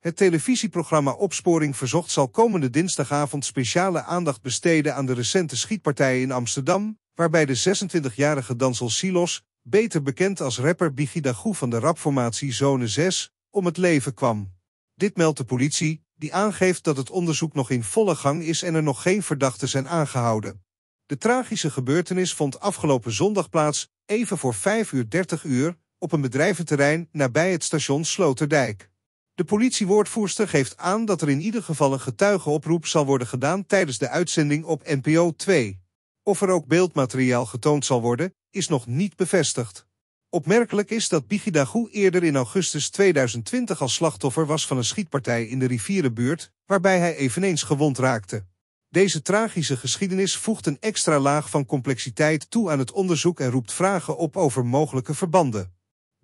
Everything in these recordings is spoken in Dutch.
Het televisieprogramma Opsporing Verzocht zal komende dinsdagavond speciale aandacht besteden aan de recente schietpartij in Amsterdam, waarbij de 26-jarige Dansel Silos, beter bekend als rapper Bigida goo van de rapformatie Zone 6, om het leven kwam. Dit meldt de politie, die aangeeft dat het onderzoek nog in volle gang is en er nog geen verdachten zijn aangehouden. De tragische gebeurtenis vond afgelopen zondag plaats, even voor 5 uur 30 uur, op een bedrijventerrein nabij het station Sloterdijk. De politiewoordvoerster geeft aan dat er in ieder geval een getuigenoproep zal worden gedaan tijdens de uitzending op NPO 2. Of er ook beeldmateriaal getoond zal worden, is nog niet bevestigd. Opmerkelijk is dat Bigidagou eerder in augustus 2020 als slachtoffer was van een schietpartij in de rivierenbuurt, waarbij hij eveneens gewond raakte. Deze tragische geschiedenis voegt een extra laag van complexiteit toe aan het onderzoek en roept vragen op over mogelijke verbanden.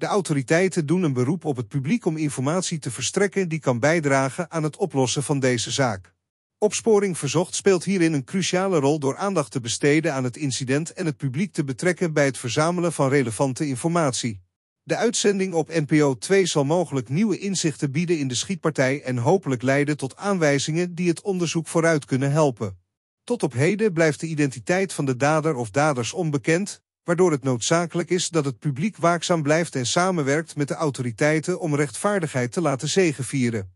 De autoriteiten doen een beroep op het publiek om informatie te verstrekken die kan bijdragen aan het oplossen van deze zaak. Opsporing Verzocht speelt hierin een cruciale rol door aandacht te besteden aan het incident en het publiek te betrekken bij het verzamelen van relevante informatie. De uitzending op NPO 2 zal mogelijk nieuwe inzichten bieden in de schietpartij en hopelijk leiden tot aanwijzingen die het onderzoek vooruit kunnen helpen. Tot op heden blijft de identiteit van de dader of daders onbekend, waardoor het noodzakelijk is dat het publiek waakzaam blijft en samenwerkt met de autoriteiten om rechtvaardigheid te laten zegevieren.